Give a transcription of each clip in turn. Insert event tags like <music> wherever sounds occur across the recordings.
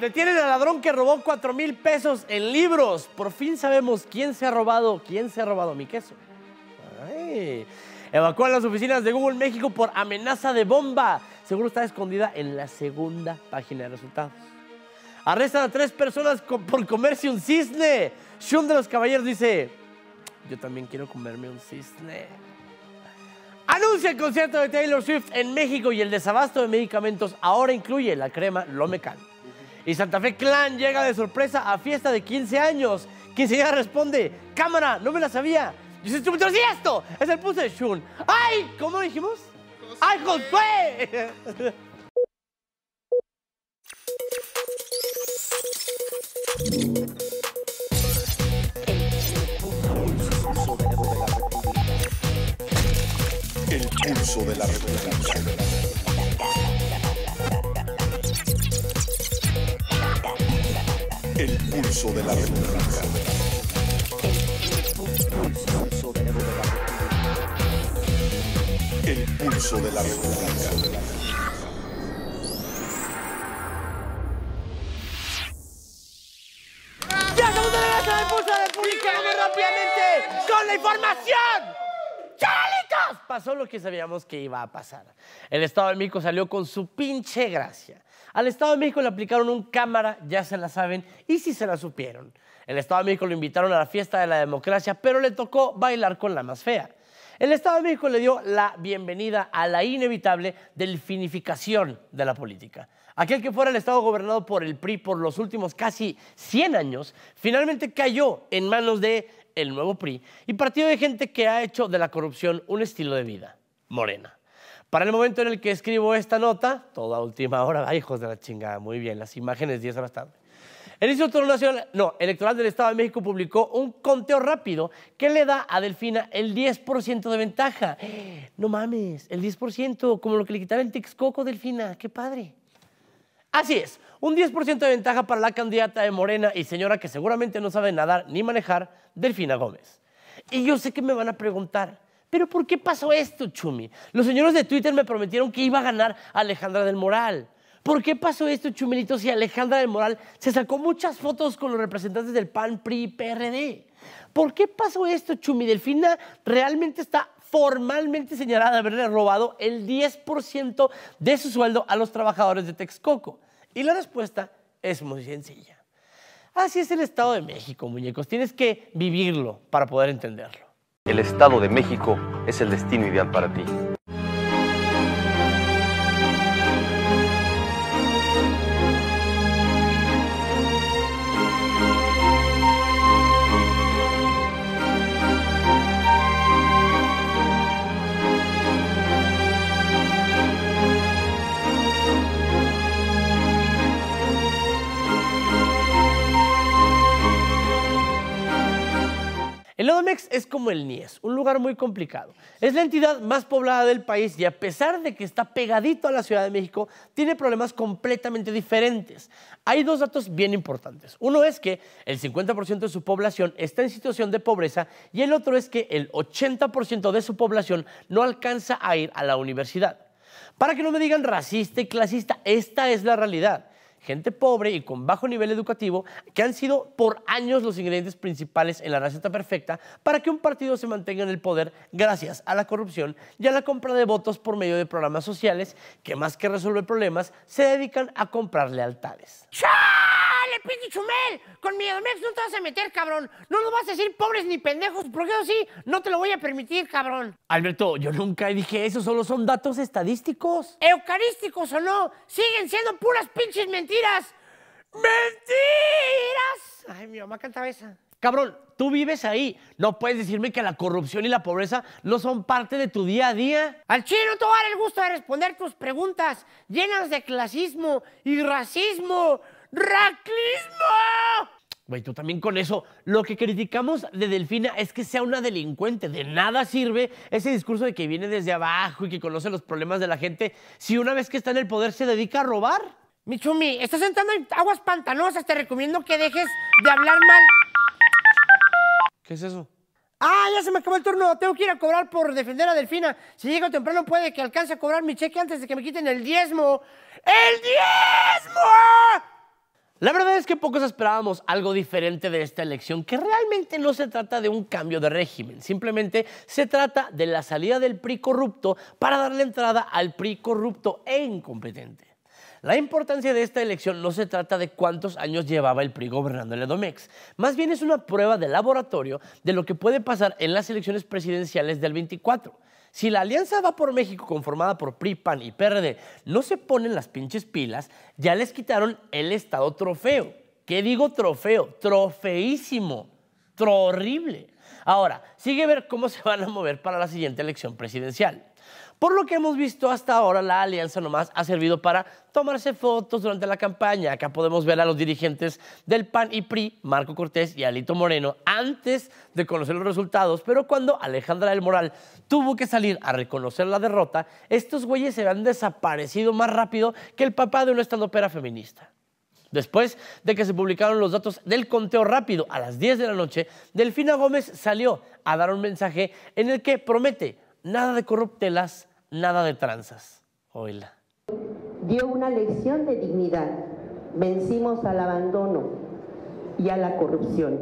detienen al ladrón que robó 4 mil pesos en libros. Por fin sabemos quién se ha robado, quién se ha robado mi queso. Evacúan las oficinas de Google México por amenaza de bomba. Seguro está escondida en la segunda página de resultados. Arrestan a tres personas por comerse un cisne. Shun de los Caballeros dice, yo también quiero comerme un cisne. Anuncia el concierto de Taylor Swift en México y el desabasto de medicamentos ahora incluye la crema Lomecan. Y Santa Fe Clan llega de sorpresa a fiesta de 15 años. Quinceañera responde, cámara, no me la sabía. Yo soy instructor, sí, esto es el pulso de Shun. ¡Ay! ¿Cómo dijimos? ¡Ay, Josué! El pulso de la República. El pulso de la República. El pulso de la República. Ya estamos de regreso del pulso de la República. rápidamente con la información. Chalicos. Pasó lo que sabíamos que iba a pasar. El Estado de México salió con su pinche gracia al Estado de México le aplicaron un cámara, ya se la saben, y si se la supieron. El Estado de México lo invitaron a la fiesta de la democracia, pero le tocó bailar con la más fea. El Estado de México le dio la bienvenida a la inevitable delfinificación de la política. Aquel que fuera el Estado gobernado por el PRI por los últimos casi 100 años, finalmente cayó en manos de el nuevo PRI y partido de gente que ha hecho de la corrupción un estilo de vida, Morena. Para el momento en el que escribo esta nota, toda última hora, hijos de la chingada, muy bien, las imágenes 10 horas tarde. El Instituto Nacional no, Electoral del Estado de México publicó un conteo rápido que le da a Delfina el 10% de ventaja. No mames, el 10%, como lo que le quitaba el Texcoco, Delfina, qué padre. Así es, un 10% de ventaja para la candidata de Morena y señora que seguramente no sabe nadar ni manejar, Delfina Gómez. Y yo sé que me van a preguntar, pero ¿por qué pasó esto, Chumi? Los señores de Twitter me prometieron que iba a ganar Alejandra del Moral. ¿Por qué pasó esto, Chumilito, si Alejandra del Moral se sacó muchas fotos con los representantes del PAN, PRI y PRD? ¿Por qué pasó esto, Chumi? Delfina realmente está formalmente señalada de haberle robado el 10% de su sueldo a los trabajadores de Texcoco. Y la respuesta es muy sencilla. Así es el Estado de México, muñecos. Tienes que vivirlo para poder entenderlo. El Estado de México es el destino ideal para ti. El Edomex es como el Nies, un lugar muy complicado. Es la entidad más poblada del país y a pesar de que está pegadito a la Ciudad de México, tiene problemas completamente diferentes. Hay dos datos bien importantes. Uno es que el 50% de su población está en situación de pobreza y el otro es que el 80% de su población no alcanza a ir a la universidad. Para que no me digan racista y clasista, esta es la realidad gente pobre y con bajo nivel educativo, que han sido por años los ingredientes principales en la receta perfecta para que un partido se mantenga en el poder gracias a la corrupción y a la compra de votos por medio de programas sociales que más que resolver problemas se dedican a comprar lealtades. ¡Chao! ¡Pinche Chumel. Con mi no te vas a meter, cabrón. No nos vas a decir pobres ni pendejos, porque eso sí, no te lo voy a permitir, cabrón. Alberto, yo nunca dije eso, solo son datos estadísticos. Eucarísticos o no, siguen siendo puras pinches mentiras. ¡Mentiras! Ay, mi mamá cantaba esa. Cabrón, tú vives ahí. No puedes decirme que la corrupción y la pobreza no son parte de tu día a día. Al chino te va a dar el gusto de responder tus preguntas llenas de clasismo y racismo. ¡Raclismo! Güey, tú también con eso. Lo que criticamos de Delfina es que sea una delincuente. De nada sirve ese discurso de que viene desde abajo y que conoce los problemas de la gente si una vez que está en el poder se dedica a robar. Michumi, estás entrando en aguas pantanosas. Te recomiendo que dejes de hablar mal. ¿Qué es eso? Ah, ya se me acabó el turno. Tengo que ir a cobrar por defender a Delfina. Si llego temprano puede que alcance a cobrar mi cheque antes de que me quiten el diezmo. ¡El diezmo! La verdad es que pocos esperábamos algo diferente de esta elección, que realmente no se trata de un cambio de régimen, simplemente se trata de la salida del PRI corrupto para darle entrada al PRI corrupto e incompetente. La importancia de esta elección no se trata de cuántos años llevaba el PRI gobernando el Edomex, más bien es una prueba de laboratorio de lo que puede pasar en las elecciones presidenciales del 24. Si la alianza va por México conformada por Pripan y PRD no se ponen las pinches pilas, ya les quitaron el Estado trofeo. ¿Qué digo trofeo? Trofeísimo. Tro horrible. Ahora, sigue ver cómo se van a mover para la siguiente elección presidencial. Por lo que hemos visto hasta ahora, la alianza nomás ha servido para tomarse fotos durante la campaña. Acá podemos ver a los dirigentes del PAN y PRI, Marco Cortés y Alito Moreno, antes de conocer los resultados, pero cuando Alejandra del Moral tuvo que salir a reconocer la derrota, estos güeyes se han desaparecido más rápido que el papá de una estandopera feminista. Después de que se publicaron los datos del conteo rápido a las 10 de la noche, Delfina Gómez salió a dar un mensaje en el que promete nada de corruptelas, nada de tranzas. Oila. Dio una lección de dignidad. Vencimos al abandono y a la corrupción.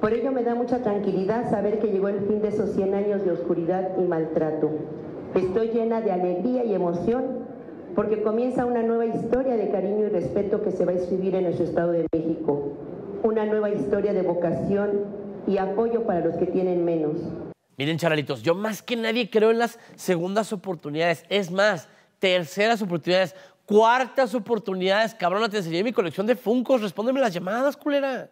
Por ello me da mucha tranquilidad saber que llegó el fin de esos 100 años de oscuridad y maltrato. Estoy llena de alegría y emoción porque comienza una nueva historia de cariño y respeto que se va a escribir en nuestro Estado de México. Una nueva historia de vocación y apoyo para los que tienen menos. Miren, charalitos, yo más que nadie creo en las segundas oportunidades. Es más, terceras oportunidades, cuartas oportunidades. Cabrón, te enseñé mi colección de Funcos. Respóndeme las llamadas, culera.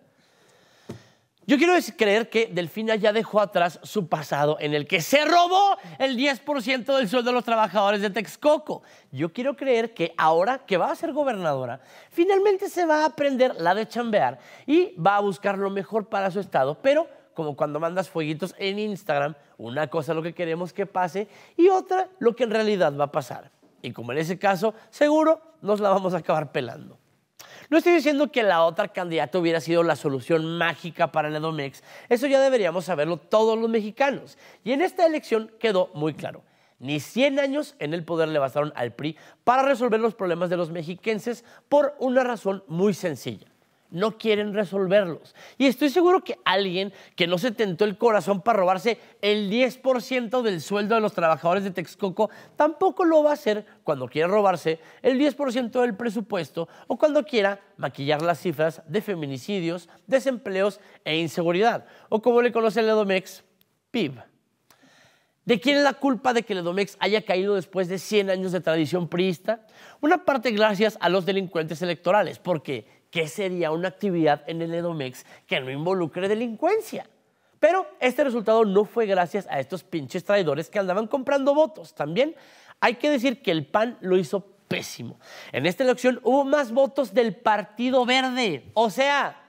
Yo quiero creer que Delfina ya dejó atrás su pasado en el que se robó el 10% del sueldo de los trabajadores de Texcoco. Yo quiero creer que ahora que va a ser gobernadora, finalmente se va a aprender la de chambear y va a buscar lo mejor para su estado, pero como cuando mandas fueguitos en Instagram, una cosa lo que queremos que pase y otra lo que en realidad va a pasar. Y como en ese caso, seguro nos la vamos a acabar pelando. No estoy diciendo que la otra candidata hubiera sido la solución mágica para el Edomex, eso ya deberíamos saberlo todos los mexicanos. Y en esta elección quedó muy claro. Ni 100 años en el poder le bastaron al PRI para resolver los problemas de los mexiquenses por una razón muy sencilla no quieren resolverlos. Y estoy seguro que alguien que no se tentó el corazón para robarse el 10% del sueldo de los trabajadores de Texcoco, tampoco lo va a hacer cuando quiera robarse el 10% del presupuesto o cuando quiera maquillar las cifras de feminicidios, desempleos e inseguridad, o como le conoce el Edomex, PIB. ¿De quién es la culpa de que el Edomex haya caído después de 100 años de tradición priista? Una parte gracias a los delincuentes electorales, porque ¿qué sería una actividad en el Edomex que no involucre delincuencia? Pero este resultado no fue gracias a estos pinches traidores que andaban comprando votos. También hay que decir que el PAN lo hizo pésimo. En esta elección hubo más votos del Partido Verde. O sea,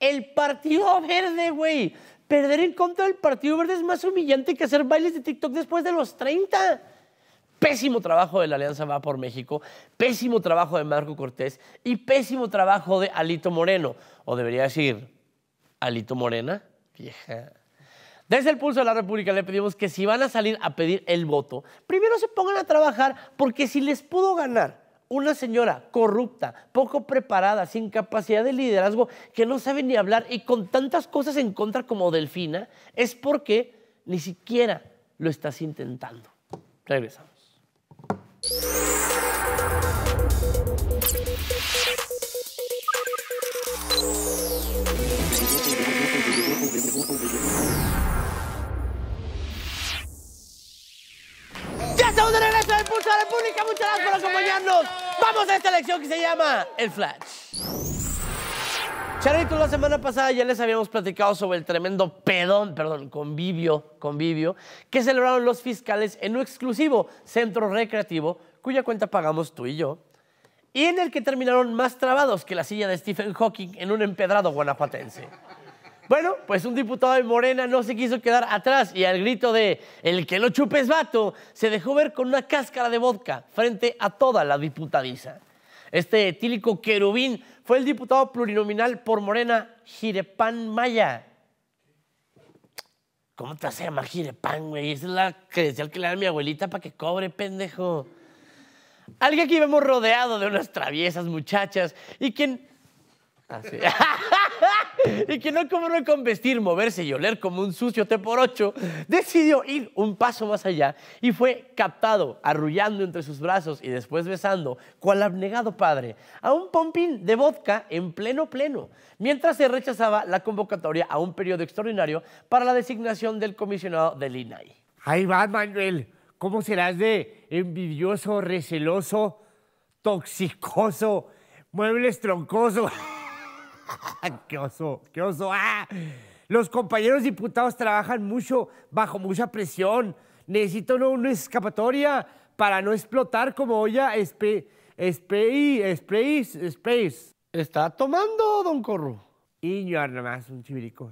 el Partido Verde, güey. Perder en contra del Partido Verde es más humillante que hacer bailes de TikTok después de los 30. Pésimo trabajo de la Alianza Va por México, pésimo trabajo de Marco Cortés y pésimo trabajo de Alito Moreno, o debería decir, Alito Morena, vieja. Desde el Pulso de la República le pedimos que si van a salir a pedir el voto, primero se pongan a trabajar porque si les pudo ganar una señora corrupta, poco preparada, sin capacidad de liderazgo, que no sabe ni hablar y con tantas cosas en contra como Delfina, es porque ni siquiera lo estás intentando. Regresamos. Ya estamos de regreso del Pulso de la República. Muchas gracias por acompañarnos. Vamos a esta lección que se llama El Flash. Charito, la semana pasada ya les habíamos platicado sobre el tremendo pedón, perdón, convivio, convivio, que celebraron los fiscales en un exclusivo centro recreativo, cuya cuenta pagamos tú y yo, y en el que terminaron más trabados que la silla de Stephen Hawking en un empedrado guanajuatense. Bueno, pues un diputado de Morena no se quiso quedar atrás y al grito de el que no chupes vato, se dejó ver con una cáscara de vodka frente a toda la diputadiza. Este etílico querubín fue el diputado plurinominal por Morena, Jirepan Maya. ¿Cómo te vas a llamar Jirepán, güey? Esa es la credencial que le da a mi abuelita para que cobre, pendejo. Alguien que vemos rodeado de unas traviesas muchachas y quien Así. <laughs> y que no no con vestir, moverse y oler como un sucio té por ocho, decidió ir un paso más allá y fue captado, arrullando entre sus brazos y después besando, cual abnegado padre, a un pompín de vodka en pleno pleno, mientras se rechazaba la convocatoria a un periodo extraordinario para la designación del comisionado del INAI. Ahí va, Manuel. ¿Cómo serás de envidioso, receloso, toxicoso, muebles troncoso? <laughs> ¡Qué oso! ¡Qué oso! Ah, los compañeros diputados trabajan mucho, bajo mucha presión. Necesito una, escapatoria para no explotar como olla space, space, space, space. ¿Está tomando, don Corro? Y yo nada más, un chivirico.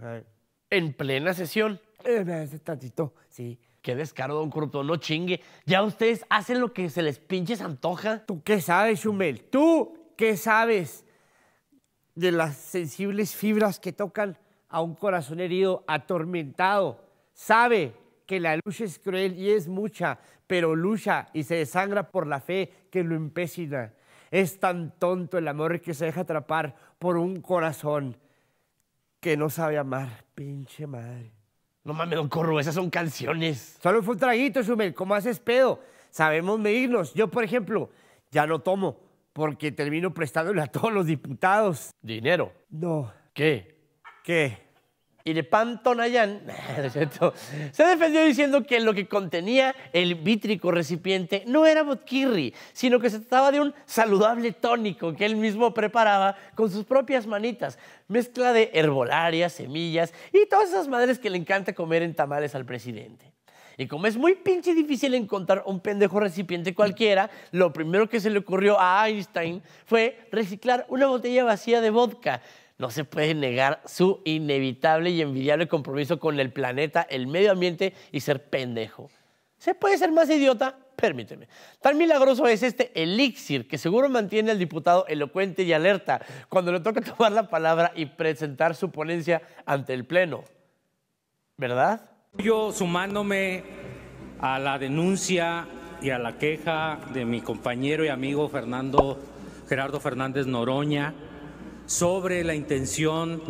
En plena sesión. Eh, hace tantito, sí. Qué descaro, don Corrupto, no chingue. Ya ustedes hacen lo que se les pinches antoja. ¿Tú qué sabes, Chumel? ¿Tú qué sabes? de las sensibles fibras que tocan a un corazón herido, atormentado. Sabe que la lucha es cruel y es mucha, pero lucha y se desangra por la fe que lo empecina. Es tan tonto el amor que se deja atrapar por un corazón que no sabe amar. Pinche madre. No mames, don Corro, esas son canciones. Solo fue un traguito, Sumel. ¿Cómo haces pedo? Sabemos medirnos. Yo, por ejemplo, ya no tomo porque termino prestándole a todos los diputados. ¿Dinero? No. ¿Qué? ¿Qué? Y de Pan Tonayán <laughs> se defendió diciendo que lo que contenía el vítrico recipiente no era botkirri, sino que se trataba de un saludable tónico que él mismo preparaba con sus propias manitas, mezcla de herbolarias, semillas y todas esas madres que le encanta comer en tamales al presidente. Y como es muy pinche difícil encontrar un pendejo recipiente cualquiera, lo primero que se le ocurrió a Einstein fue reciclar una botella vacía de vodka. No se puede negar su inevitable y envidiable compromiso con el planeta, el medio ambiente y ser pendejo. ¿Se puede ser más idiota? Permíteme. Tan milagroso es este elixir que seguro mantiene al diputado elocuente y alerta cuando le toca <laughs> tomar la palabra y presentar su ponencia ante el Pleno. ¿Verdad? Yo sumándome a la denuncia y a la queja de mi compañero y amigo Fernando Gerardo Fernández Noroña sobre la intención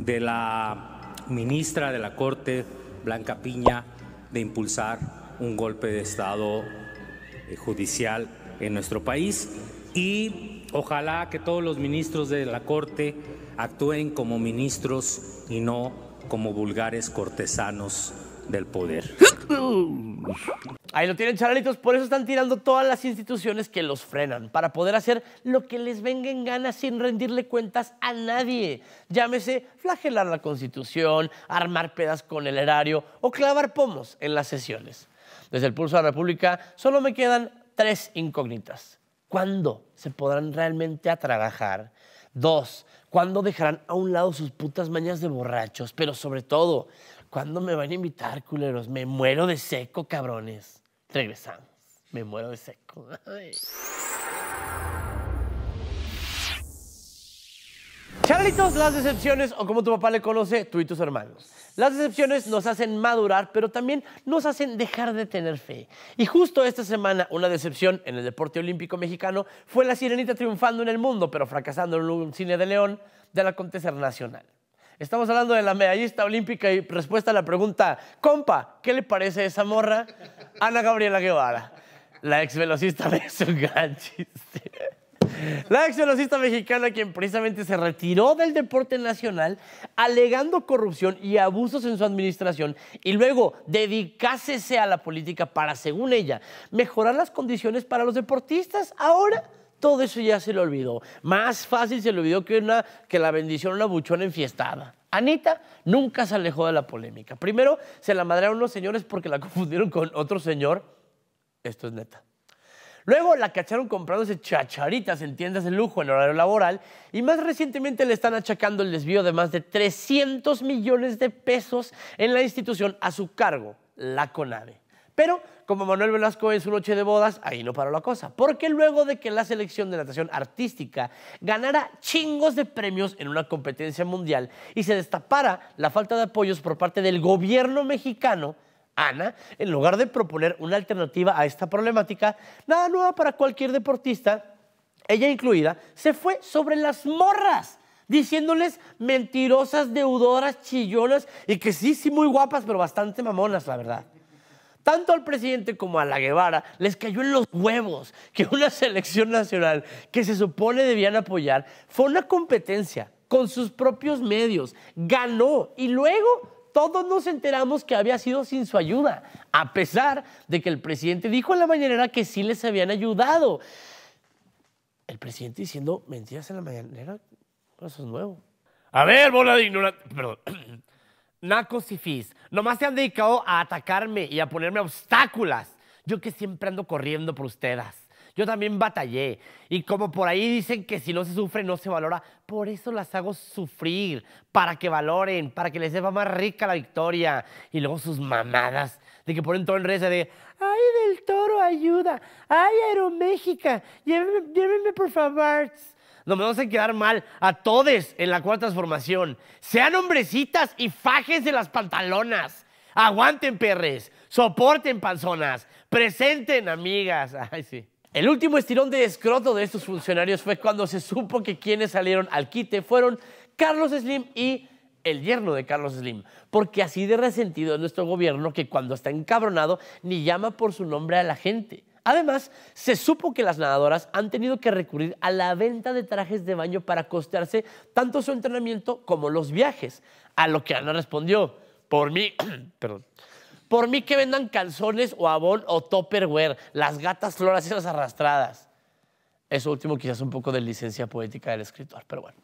de la ministra de la Corte, Blanca Piña, de impulsar un golpe de Estado eh, judicial en nuestro país y ojalá que todos los ministros de la Corte actúen como ministros y no como vulgares cortesanos del poder. Ahí lo tienen, charalitos. Por eso están tirando todas las instituciones que los frenan, para poder hacer lo que les venga en gana sin rendirle cuentas a nadie. Llámese flagelar la constitución, armar pedas con el erario o clavar pomos en las sesiones. Desde el pulso de la República solo me quedan tres incógnitas. ¿Cuándo se podrán realmente a trabajar? Dos, ¿cuándo dejarán a un lado sus putas mañas de borrachos? Pero sobre todo, ¿cuándo me van a invitar, culeros? Me muero de seco, cabrones. Regresamos. Me muero de seco. <laughs> Charlitos, las decepciones, o como tu papá le conoce, tú y tus hermanos. Las decepciones nos hacen madurar, pero también nos hacen dejar de tener fe. Y justo esta semana, una decepción en el deporte olímpico mexicano fue la sirenita triunfando en el mundo, pero fracasando en un cine de león del acontecer nacional. Estamos hablando de la medallista olímpica y respuesta a la pregunta, compa, ¿qué le parece a esa morra? Ana Gabriela Guevara, la ex velocista, me hace gran chiste. La accionista mexicana, quien precisamente se retiró del deporte nacional, alegando corrupción y abusos en su administración, y luego dedicásese a la política para, según ella, mejorar las condiciones para los deportistas, ahora todo eso ya se le olvidó. Más fácil se le olvidó que, una, que la bendición una buchona enfiestada. Anita nunca se alejó de la polémica. Primero se la madrearon los señores porque la confundieron con otro señor. Esto es neta. Luego la cacharon comprándose chacharitas en tiendas de lujo en horario laboral y más recientemente le están achacando el desvío de más de 300 millones de pesos en la institución a su cargo, la Conave. Pero como Manuel Velasco en su noche de bodas, ahí no paró la cosa. Porque luego de que la selección de natación artística ganara chingos de premios en una competencia mundial y se destapara la falta de apoyos por parte del gobierno mexicano, Ana, en lugar de proponer una alternativa a esta problemática, nada nueva para cualquier deportista, ella incluida, se fue sobre las morras diciéndoles mentirosas, deudoras, chillonas y que sí, sí, muy guapas, pero bastante mamonas, la verdad. Tanto al presidente como a la Guevara les cayó en los huevos que una selección nacional que se supone debían apoyar fue una competencia con sus propios medios, ganó y luego todos nos enteramos que había sido sin su ayuda, a pesar de que el presidente dijo en la mañanera que sí les habían ayudado. El presidente diciendo mentiras en la mañanera, eso es nuevo. A ver, bola de Perdón. <clears throat> Nacos y fis, nomás se han dedicado a atacarme y a ponerme obstáculos. Yo que siempre ando corriendo por ustedes. Yo también batallé. Y como por ahí dicen que si no se sufre no se valora, por eso las hago sufrir, para que valoren, para que les sepa más rica la victoria. Y luego sus mamadas, de que ponen todo en reza de, ay del toro, ayuda, ay Aeroméxica, llévenme, por favor. No me vamos a quedar mal a todos en la cuarta transformación. Sean hombrecitas y fajes de las pantalonas. Aguanten, perres. Soporten, panzonas. Presenten, amigas. <laughs> Ay, sí. El último estirón de escroto de estos funcionarios fue cuando se supo que quienes salieron al quite fueron Carlos Slim y el yerno de Carlos Slim, porque así de resentido es nuestro gobierno que cuando está encabronado ni llama por su nombre a la gente. Además, se supo que las nadadoras han tenido que recurrir a la venta de trajes de baño para costearse tanto su entrenamiento como los viajes, a lo que Ana respondió, por mí, <clears throat> perdón, por mí que vendan calzones o avon o topperware, las gatas floras y esas arrastradas. Eso último quizás un poco de licencia poética del escritor, pero bueno.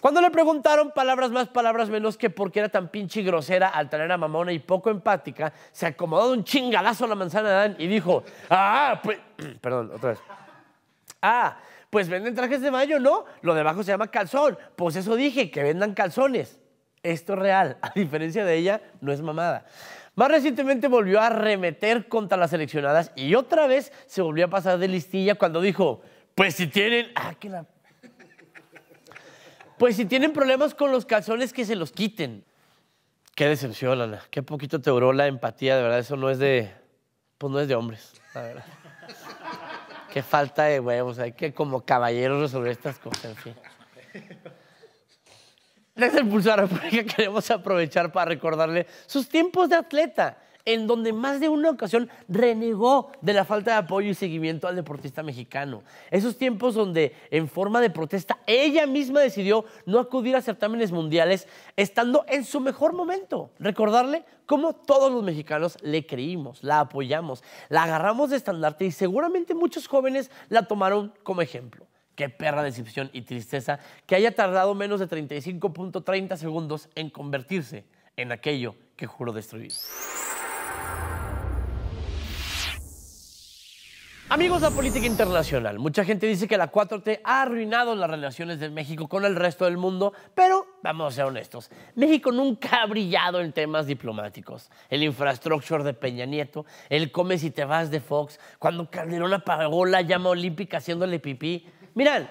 Cuando le preguntaron palabras más, palabras menos que por qué era tan pinche y grosera, altanera, mamona y poco empática, se acomodó un chingalazo la manzana de Adán y dijo, ah, pues, <clears throat> perdón, otra vez. Ah, pues venden trajes de mayo, ¿no? Lo de abajo se llama calzón. Pues eso dije, que vendan calzones. Esto es real, a diferencia de ella, no es mamada. Más recientemente volvió a remeter contra las seleccionadas y otra vez se volvió a pasar de listilla cuando dijo, pues si tienen... Ah, que la... Pues si tienen problemas con los calzones, que se los quiten. Qué decepción, Ana. Qué poquito te duró la empatía, de verdad. Eso no es de... Pues no es de hombres, la verdad. Qué falta de huevos. Hay que como caballeros resolver estas cosas, en fin. Desde el la <laughs> República queremos aprovechar para recordarle sus tiempos de atleta, en donde más de una ocasión renegó de la falta de apoyo y seguimiento al deportista mexicano. Esos tiempos donde, en forma de protesta, ella misma decidió no acudir a certámenes mundiales, estando en su mejor momento. Recordarle cómo todos los mexicanos le creímos, la apoyamos, la agarramos de estandarte y seguramente muchos jóvenes la tomaron como ejemplo. Qué perra decepción y tristeza que haya tardado menos de 35.30 segundos en convertirse en aquello que juro destruir. Amigos de la política internacional, mucha gente dice que la 4T ha arruinado las relaciones de México con el resto del mundo, pero vamos a ser honestos, México nunca ha brillado en temas diplomáticos. El infrastructure de Peña Nieto, el come si te vas de Fox, cuando Calderón apagó la llama olímpica haciéndole pipí. Miran,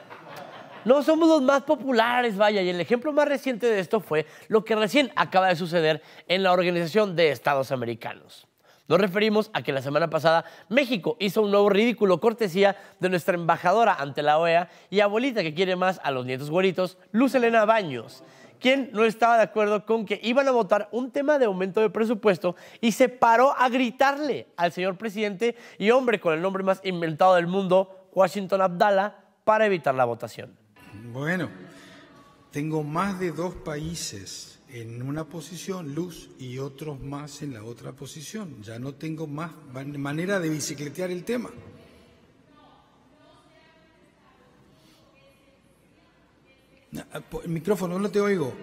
no somos los más populares, vaya, y el ejemplo más reciente de esto fue lo que recién acaba de suceder en la Organización de Estados Americanos. Nos referimos a que la semana pasada México hizo un nuevo ridículo cortesía de nuestra embajadora ante la OEA y abuelita que quiere más a los nietos güeritos, Luz Elena Baños, quien no estaba de acuerdo con que iban a votar un tema de aumento de presupuesto y se paró a gritarle al señor presidente y hombre con el nombre más inventado del mundo, Washington Abdala, para evitar la votación. Bueno, tengo más de dos países en una posición, Luz, y otros más en la otra posición. Ya no tengo más manera de bicicletear el tema. Ah, ah, el micrófono, no te oigo.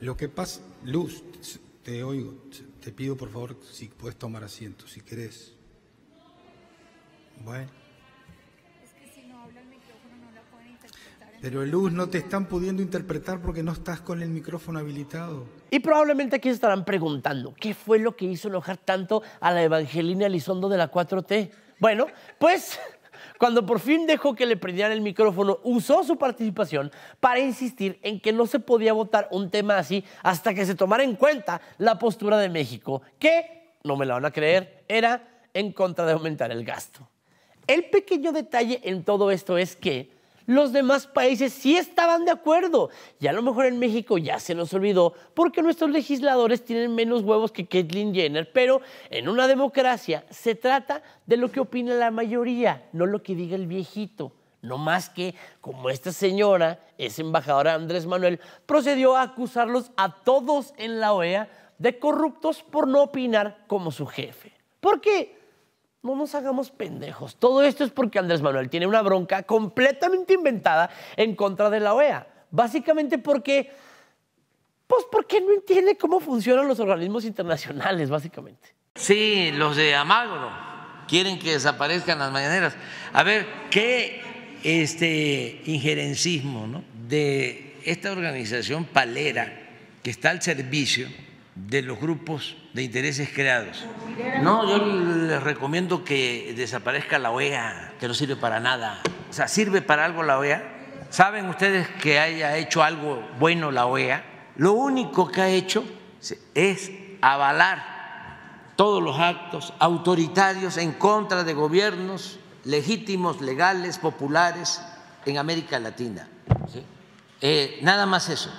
Lo que pasa, Luz, te oigo, te pido por favor si puedes tomar asiento, si querés. Bueno. Es que si no habla el micrófono no la pueden interpretar. Pero Luz, no te están pudiendo interpretar porque no estás con el micrófono habilitado. Y probablemente aquí se estarán preguntando, ¿qué fue lo que hizo enojar tanto a la Evangelina Elizondo de la 4T? Bueno, pues... Cuando por fin dejó que le prendieran el micrófono, usó su participación para insistir en que no se podía votar un tema así hasta que se tomara en cuenta la postura de México, que, no me la van a creer, era en contra de aumentar el gasto. El pequeño detalle en todo esto es que los demás países sí estaban de acuerdo. Y a lo mejor en México ya se nos olvidó porque nuestros legisladores tienen menos huevos que Caitlyn Jenner. Pero en una democracia se trata de lo que opina la mayoría, no lo que diga el viejito. No más que, como esta señora, es embajadora Andrés Manuel, procedió a acusarlos a todos en la OEA de corruptos por no opinar como su jefe. ¿Por qué? No nos hagamos pendejos. Todo esto es porque Andrés Manuel tiene una bronca completamente inventada en contra de la OEA. Básicamente porque, pues porque no entiende cómo funcionan los organismos internacionales, básicamente. Sí, los de Amagro quieren que desaparezcan las mañaneras. A ver, ¿qué este injerencismo de esta organización palera que está al servicio de los grupos de intereses creados. No, yo les recomiendo que desaparezca la OEA, que no sirve para nada. O sea, ¿sirve para algo la OEA? ¿Saben ustedes que haya hecho algo bueno la OEA? Lo único que ha hecho es avalar todos los actos autoritarios en contra de gobiernos legítimos, legales, populares en América Latina. Eh, nada más eso.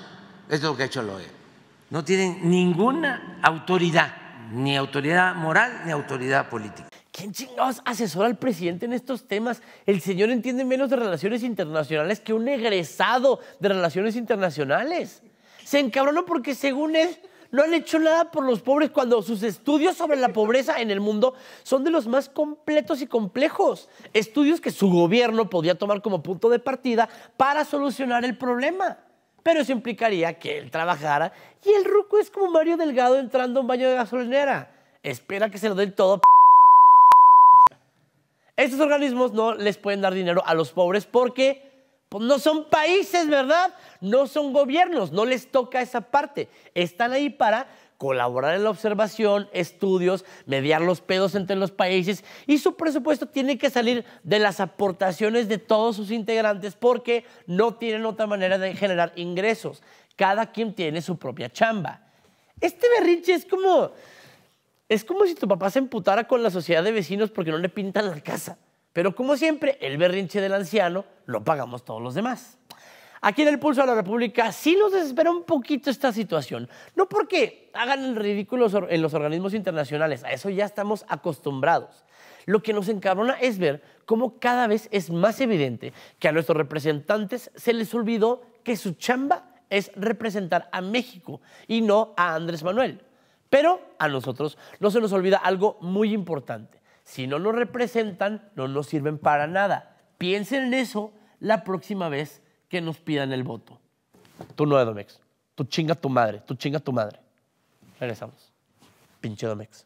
Esto es lo que ha hecho la OEA no tienen ninguna autoridad, ni autoridad moral ni autoridad política. ¿Quién chingados asesora al presidente en estos temas? El señor entiende menos de relaciones internacionales que un egresado de relaciones internacionales. Se encabronó porque según él no han hecho nada por los pobres cuando sus estudios sobre la pobreza en el mundo son de los más completos y complejos. Estudios que su gobierno podía tomar como punto de partida para solucionar el problema pero eso implicaría que él trabajara y el ruco es como Mario Delgado entrando a un baño de gasolinera. Espera que se lo den todo. Estos organismos no les pueden dar dinero a los pobres porque pues, no son países, ¿verdad? No son gobiernos, no les toca esa parte. Están ahí para colaborar en la observación, estudios, mediar los pedos entre los países y su presupuesto tiene que salir de las aportaciones de todos sus integrantes porque no tienen otra manera de generar ingresos. Cada quien tiene su propia chamba. Este berrinche es como es como si tu papá se emputara con la sociedad de vecinos porque no le pintan la casa. Pero como siempre, el berrinche del anciano lo pagamos todos los demás. Aquí en el Pulso de la República sí nos desespera un poquito esta situación. No porque hagan el ridículo en los organismos internacionales, a eso ya estamos acostumbrados. Lo que nos encabrona es ver cómo cada vez es más evidente que a nuestros representantes se les olvidó que su chamba es representar a México y no a Andrés Manuel. Pero a nosotros no se nos olvida algo muy importante. Si no nos representan, no nos sirven para nada. Piensen en eso la próxima vez que nos pidan el voto. Tú no, Domex. Tú chinga tu madre, tú chinga tu madre. Regresamos. Pinche Domex.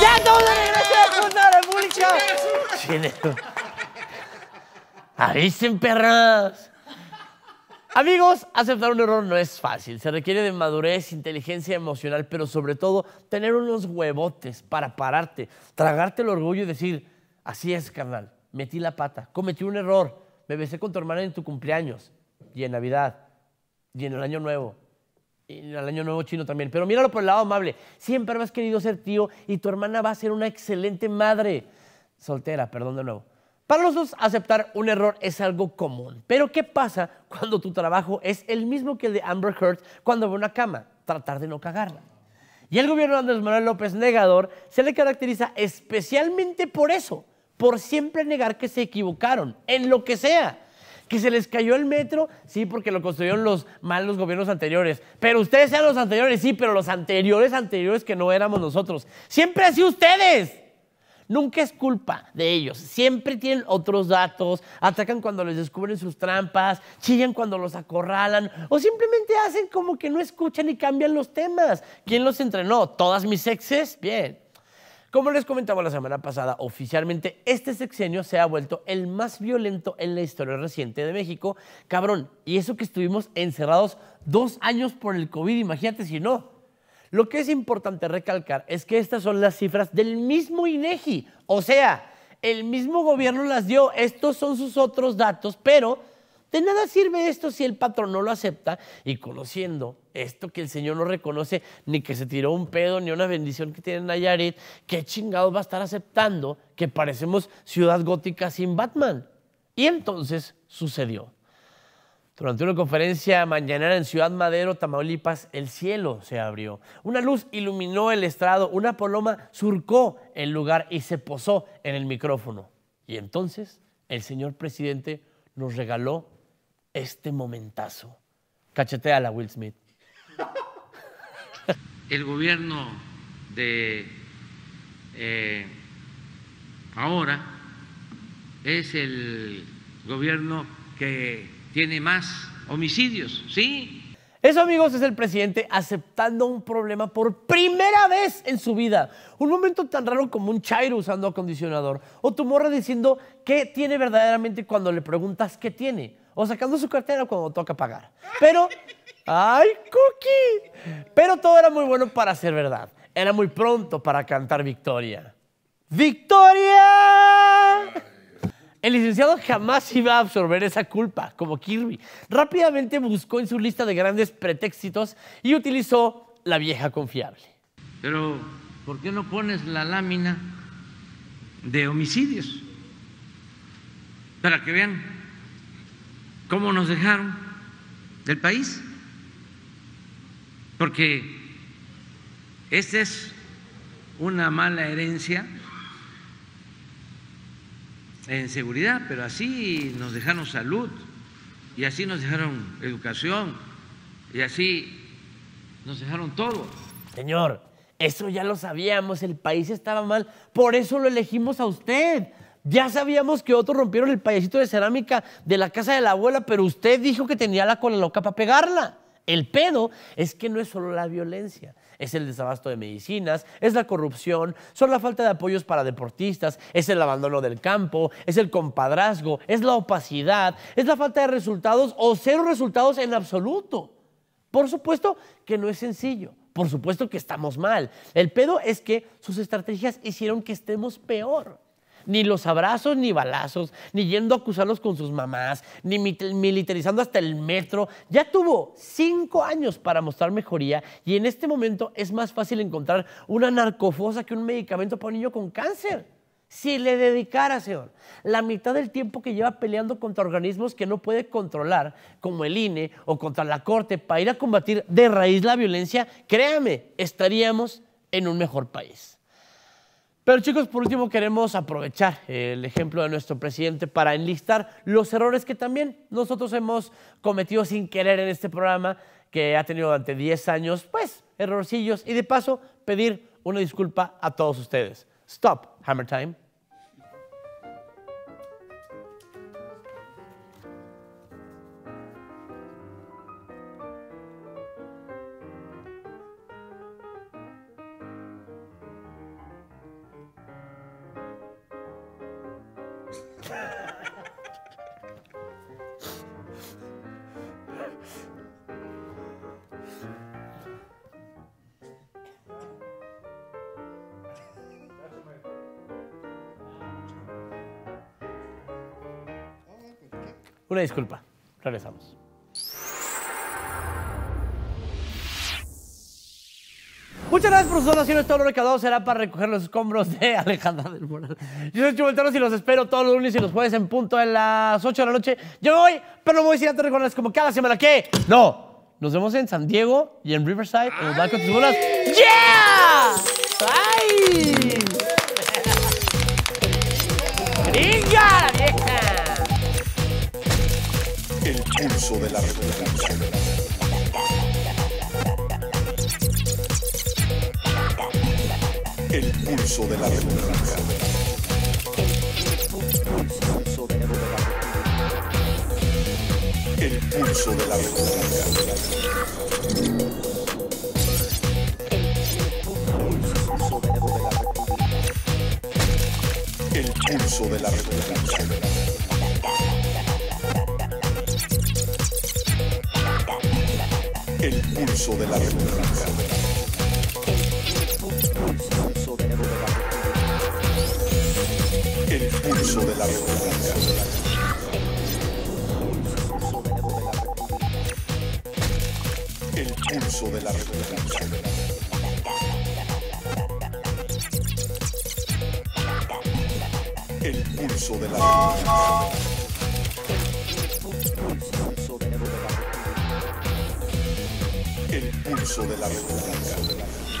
¡Ya estamos de regreso a de República! Avisen, perros. Amigos, aceptar un error no es fácil. Se requiere de madurez, inteligencia emocional, pero sobre todo tener unos huevotes para pararte, tragarte el orgullo y decir, así es, carnal, metí la pata, cometí un error, me besé con tu hermana en tu cumpleaños y en Navidad y en el Año Nuevo. Y en el año nuevo chino también. Pero míralo por el lado amable. Siempre has querido ser tío y tu hermana va a ser una excelente madre. Soltera, perdón de nuevo. Para los dos, aceptar un error es algo común. Pero ¿qué pasa cuando tu trabajo es el mismo que el de Amber Heard cuando ve una cama? Tratar de no cagarla. Y el gobierno de Andrés Manuel López Negador se le caracteriza especialmente por eso, por siempre negar que se equivocaron, en lo que sea. Que se les cayó el metro, sí, porque lo construyeron los malos gobiernos anteriores. Pero ustedes sean los anteriores, sí, pero los anteriores anteriores que no éramos nosotros. Siempre así ustedes. Nunca es culpa de ellos. Siempre tienen otros datos, atacan cuando les descubren sus trampas, chillan cuando los acorralan o simplemente hacen como que no escuchan y cambian los temas. ¿Quién los entrenó? ¿Todas mis exes? Bien. Como les comentaba la semana pasada, oficialmente este sexenio se ha vuelto el más violento en la historia reciente de México. Cabrón, y eso que estuvimos encerrados dos años por el COVID, imagínate si no. Lo que es importante recalcar es que estas son las cifras del mismo INEGI, o sea, el mismo gobierno las dio, estos son sus otros datos, pero de nada sirve esto si el patrón no lo acepta y conociendo esto que el Señor no reconoce, ni que se tiró un pedo, ni una bendición que tiene Nayarit, ¿qué chingados va a estar aceptando que parecemos ciudad gótica sin Batman? Y entonces sucedió. Durante una conferencia mañanera en Ciudad Madero, Tamaulipas, el cielo se abrió. Una luz iluminó el estrado, una paloma surcó el lugar y se posó en el micrófono. Y entonces el señor presidente nos regaló este momentazo. Cachetea la Will Smith. <laughs> El gobierno de eh, ahora es el gobierno que tiene más homicidios, ¿sí? Eso, amigos, es el presidente aceptando un problema por primera vez en su vida. Un momento tan raro como un chairo usando acondicionador. O tu morra diciendo qué tiene verdaderamente cuando le preguntas qué tiene. O sacando su cartera cuando toca pagar. Pero, ¡ay, Cookie! Pero todo era muy bueno para ser verdad. Era muy pronto para cantar victoria. ¡Victoria! El licenciado jamás iba a absorber esa culpa, como Kirby. Rápidamente buscó en su lista de grandes pretextos y utilizó la vieja confiable. Pero, ¿por qué no pones la lámina de homicidios? Para que vean cómo nos dejaron del país. Porque esta es una mala herencia en seguridad, pero así nos dejaron salud y así nos dejaron educación y así nos dejaron todo. Señor, eso ya lo sabíamos, el país estaba mal, por eso lo elegimos a usted. Ya sabíamos que otros rompieron el payasito de cerámica de la casa de la abuela, pero usted dijo que tenía la cola loca para pegarla. El pedo es que no es solo la violencia, es el desabasto de medicinas, es la corrupción, son la falta de apoyos para deportistas, es el abandono del campo, es el compadrazgo, es la opacidad, es la falta de resultados o cero resultados en absoluto. Por supuesto que no es sencillo. Por supuesto que estamos mal. El pedo es que sus estrategias hicieron que estemos peor. Ni los abrazos, ni balazos, ni yendo a acusarlos con sus mamás, ni militarizando hasta el metro. Ya tuvo cinco años para mostrar mejoría y en este momento es más fácil encontrar una narcofosa que un medicamento para un niño con cáncer. Si le dedicara, señor, la mitad del tiempo que lleva peleando contra organismos que no puede controlar, como el INE o contra la Corte, para ir a combatir de raíz la violencia, créame, estaríamos en un mejor país. Pero chicos, por último queremos aprovechar el ejemplo de nuestro presidente para enlistar los errores que también nosotros hemos cometido sin querer en este programa, que ha tenido durante 10 años, pues, errorcillos, y de paso pedir una disculpa a todos ustedes. Stop, Hammer Time. Una disculpa. Regresamos. Muchas gracias por su donación. Todo lo recaudado será para recoger los escombros de <laughs> Alejandra del Moral. Yo soy Chubelteros y los espero todos los lunes y los jueves en punto a las 8 de la noche. Yo voy, pero no voy sin antes recordarles como cada semana que no. Nos vemos en San Diego y en Riverside, en los Banco de ¡Yeah! ¡Ay! El pulso de la República. El pulso de la República. El pulso de la República. El pulso de la República. El pulso de la República. El pulso de la República. El pulso de la República. El pulso de la República. de la República.